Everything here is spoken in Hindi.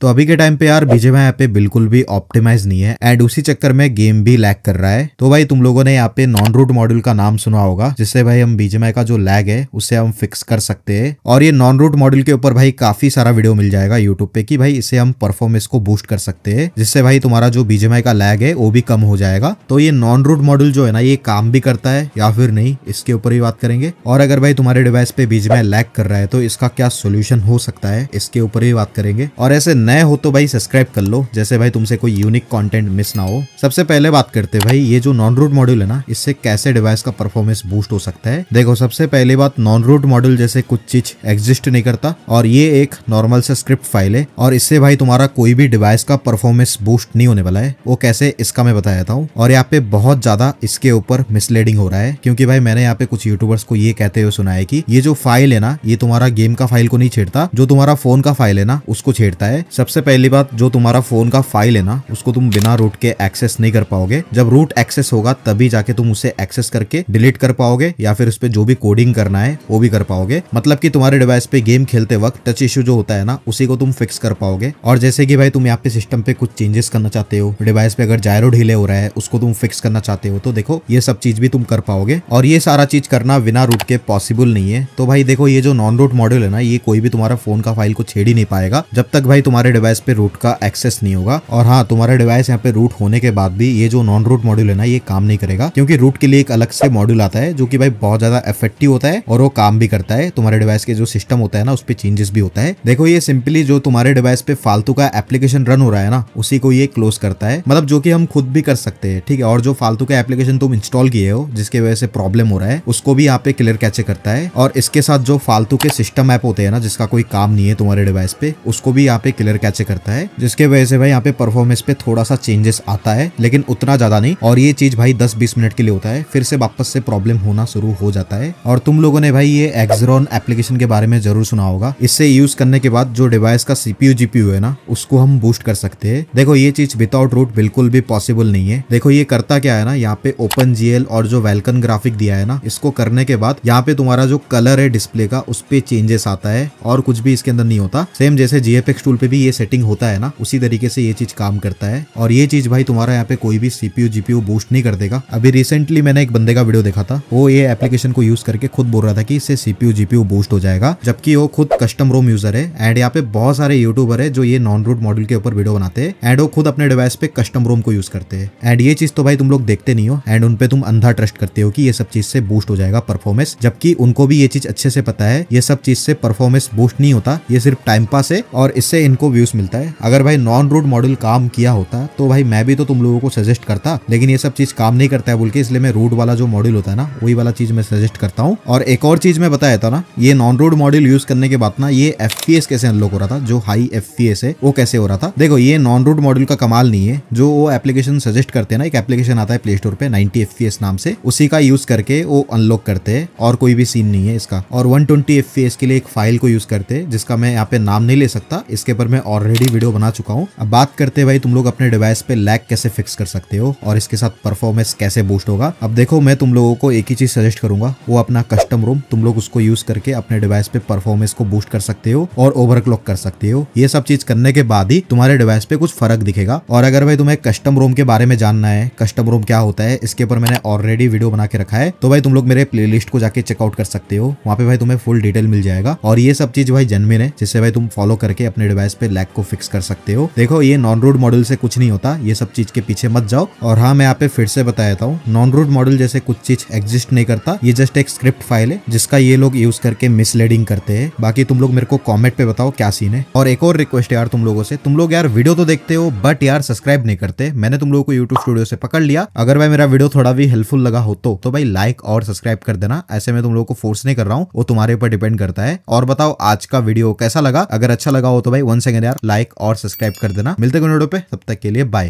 तो अभी के टाइम पे यार बीजेमा यहाँ पे बिल्कुल भी ऑप्टिमाइज नहीं है एंड उसी चक्कर में गेम भी लैग कर रहा है तो भाई तुम लोगों ने यहाँ पे नॉन रूट मॉड्यूल का नाम सुना होगा जिससे भाई हम बीजेमा का जो लैग है उसे हम फिक्स कर सकते हैं और ये नॉन रूट मॉड्यूल के ऊपर भाई काफी सारा वीडियो मिल जाएगा यूट्यूब पे की भाई इसे हम परफॉर्मेंस को बूस्ट कर सकते हैं जिससे भाई तुम्हारा जो बीजेमा का लैग है वो भी कम हो जाएगा तो ये नॉन रूट मॉड्यूल जो है ना ये काम भी करता है या फिर नहीं इसके ऊपर ही बात करेंगे और अगर भाई तुम्हारे डिवाइस पे बीजेमा लैग कर रहा है तो इसका क्या सोल्यूशन हो सकता है इसके ऊपर ही बात करेंगे और ऐसे नए हो तो भाई सब्सक्राइब कर लो जैसे भाई तुमसे कोई यूनिक कंटेंट मिस ना हो सबसे पहले बात करते भाई ये जो नॉन रूट मॉड्यूल है ना इससे कैसे डिवाइस का परफॉर्मेंस बूस्ट हो सकता है देखो सबसे पहली बात नॉन रूट मॉड्यूल जैसे कुछ चीज एग्जिस्ट नहीं करता और ये एक नॉर्मल से स्क्रिप्ट फाइल है और इससे भाई तुम्हारा कोई भी डिवाइस का परफॉर्मेंस बूस्ट नहीं होने वाला है वो कैसे इसका मैं बताया था और यहाँ पे बहुत ज्यादा इसके ऊपर मिसलीडिंग हो रहा है क्योंकि भाई मैंने यहाँ पे कुछ यूट्यूबर्स को ये कहते हुए सुना है की ये जो फाइल है ना ये तुम्हारा गेम का फाइल को नहीं छेड़ता जो तुम्हारा फोन का फाइल है ना उसको छेड़ता है सबसे पहली बात जो तुम्हारा फोन का फाइल है ना उसको तुम बिना रूट के एक्सेस नहीं कर पाओगे जब रूट एक्सेस होगा तभी जाके तुम उसे एक्सेस करके डिलीट कर पाओगे या फिर उस पर जो भी कोडिंग करना है वो भी कर पाओगे मतलब की तुम्हारे डिवाइस पे गेम खेलते वक्त टच इश्यू जो होता है ना उसी को तुम फिक्स कर पाओगे और जैसे कि भाई तुम यहाँ पे सिस्टम पे कुछ चेंजेस करना चाहते हो डिवाइस पे अगर जायरो ढीले हो रहा है उसको तुम फिक्स करना चाहते हो तो देखो ये सब चीज भी तुम कर पाओगे और ये सारा चीज करना बिना रूट के पॉसिबल नहीं है तो भाई देखो ये जो नॉन रूट मॉडल है ना ये कोई भी तुम्हारा फोन का फाइल को छेड़ ही नहीं पाएगा जब तक भाई तुम्हारे तुम्हारे डिवाइस पे रूट का एक्सेस नहीं होगा और हाँ तुम्हारा डिवाइस यहाँ पे रूट होने के बाद भी ये जो नॉन रूट मॉड्यूल है ना ये काम नहीं करेगा क्योंकि रूट के लिए एक अलग से मॉड्यूल आता है जो की भाई बहुत ज्यादा इफेक्टिव होता है और वो काम भी करता है तुम्हारे डिवाइस के जो सिस्टम होता है ना उस पर चेंजेस भी होता है देखो ये सिंपली जो तुम्हारे डिवाइस पे फालतू का एप्लीकेशन रन हो रहा है ना उसी को ये क्लोज करता है मतलब जो की हम खुद भी कर सकते हैं ठीक है और जो फालतू का एप्लीकेशन तुम इंस्टॉल किए हो जिसके वजह से प्रॉब्लम हो रहा है उसको भी यहाँ पे क्लियर कैचे करता है और इसके साथ जो फालतू के सिस्टम ऐप होते हैं ना जिसका कोई काम नहीं है तुम्हारे डिवाइस पे उसको भी यहाँ पे क्लियर शेयर कैसे करता है जिसके वजह से भाई यहाँ पे परफॉर्मेंस पे थोड़ा सा चेंजेस आता है लेकिन उतना ज्यादा नहीं और ये चीज भाई दस बीस मिनट के लिए होता है फिर से वापस से प्रॉब्लम होना शुरू हो जाता है और तुम लोगों ने भाई ये एक्सरॉन एप्लीकेशन के बारे में जरूर सुना होगा इससे यूज करने के बाद जो डिवाइस का सीपीयू जीपीयू है ना उसको हम बूस्ट कर सकते हैं देखो ये चीज विदाउट रूट बिल्कुल भी पॉसिबल नहीं है देखो ये करता क्या है ना यहाँ पे ओपन जीएल और जो वेलकन ग्राफिक दिया है ना इसको करने के बाद यहाँ पे तुम्हारा जो कलर है डिस्प्ले का उस पर चेंजेस आता है और कुछ भी इसके अंदर नहीं होता सेम जैसे जीएफएक्स टूल पे भी ये सेटिंग होता है ना उसी तरीके से ये चीज काम करता है और ये चीज भाई तुम्हारा यहाँ पे कोई भी सीपीयू जीपीयू बूस्ट नहीं कर देगा अभी रिसेंटली मैंने एक बंदे का वीडियो देखा था वो ये एप्लीकेशन को यूज करके खुद बोल रहा था कि इससे सीपीयू जीपीयू बूस्ट हो जाएगा जबकि वो खुद कस्टम रोम यूजर है एंड यहाँ पे बहुत सारे यूट्यूबर है जो ये नॉन रूट मॉडल के ऊपर वीडियो बनाते हैं एंड वो खुद अपने डिवाइस पे कस्टम रोम को यूज करते हैं एंड ये चीज तो भाई तुम लोग देखते नहीं हो एंड उनपे तुम अंधा ट्रस्ट करते हो कि ये सब चीज से बूस्ट हो जाएगा परफॉर्मेंस जबकि उनको भी ये चीज अच्छे से पता है ये सब चीज से परफॉर्मेंस बूस्ट नहीं होता ये सिर्फ टाइम पास है और इससे इनको व्यूज मिलता है अगर भाई नॉन रूट मॉडल काम किया होता तो भाई मैं भी तो तुम लोगों को सजेस्ट करता लेकिन ये सब चीज काम नहीं करता है बोल के इसलिए मैं रूट वाला जो मॉडल होता है ना वही वाला चीज मैं सजेस्ट करता हूँ और एक और चीज मैं बताया था ना ये नॉन रूट मॉडल यूज करने के बाद ना ये एफ कैसे अनलॉक हो रहा था जो हाई एफ है वो कैसे हो रहा था देखो ये नॉन रूट मॉडल का कमाल नहीं है जो वो एप्लीकेशन सजेस्ट करते हैं ना एक एप्लीकेशन आता है प्ले स्टोर पे नाइनटी एफ नाम से उसी का यूज करके वो अनलॉक करते हैं और कोई भी सीन नहीं है इसका और वन एफ के लिए एक फाइल को यूज करते हैं जिसका मैं यहाँ पे नाम नहीं ले सकता इसके पर मैं ऑलरेडी वीडियो बना चुका हूँ अब बात करते भाई तुम लोग अपने डिवाइस पे लैग कैसे फिक्स कर सकते हो और इसके साथ परफॉर्मेंस कैसे बूस्ट होगा अब देखो मैं तुम लोगों को एक ही चीज सजेस्ट करूंगा वो अपना कस्टम रोम तुम लोग उसको यूज करके अपने डिवाइस पे परफॉर्मेंस को बूस्ट कर सकते हो और ओवर कर सकते हो ये सब चीज करने के बाद ही तुम्हारे डिवाइस पे कुछ फर्क दिखेगा और अगर भाई तुम्हें कस्टम रोम के बारे में जानना है कस्टम रोम क्या होता है इसके ऊपर मैंने ऑलरेडी वीडियो बना के रखा है तो भाई तुम लोग मेरे प्ले को जाके चेकआउट कर सकते हो वहाँ पे भाई तुम्हें फुल डिटेल मिल जाएगा और ये सब चीज भाई जन्मे है जिससे भाई तुम फॉलो करके अपने डिवाइस पे से लैग को फिक्स कर सकते हो देखो ये नॉन रोड मॉडल से कुछ नहीं होता ये सब चीज के पीछे मत जाओ और हाँ मैं आप फिर से बताया हूँ नॉन रोड मॉडल जैसे कुछ चीज एग्जिस्ट नहीं करता ये जस्ट एक स्क्रिप्ट फाइल है जिसका ये लोग यूज करके मिसलीडिंग करते हैं बाकी तुम लोग मेरे को कॉमेंट पे बताओ क्या सीन है और एक और रिक्वेस्ट यार तुम लोगों से तुम लोग यार वीडियो तो देखते हो बट यार सब्सक्राइब नहीं करते मैंने तुम लोगों को यूट्यूब स्टूडियो से पकड़ लिया अगर भाई मेरा वीडियो थोड़ा भी हेल्पफुल लगा हो तो, तो भाई लाइक और सब्सक्राइब कर देना ऐसे मैं तुम लोगों को फोर्स नहीं कर रहा हूँ वो तुम्हारे ऊपर डिपेंड करता है और बताओ आज का वीडियो कैसा लगा अगर अच्छा लगा हो तो भाई वन सेकेंड चैनल यार लाइक और सब्सक्राइब कर देना मिलते हैं पे तब तक के लिए बाय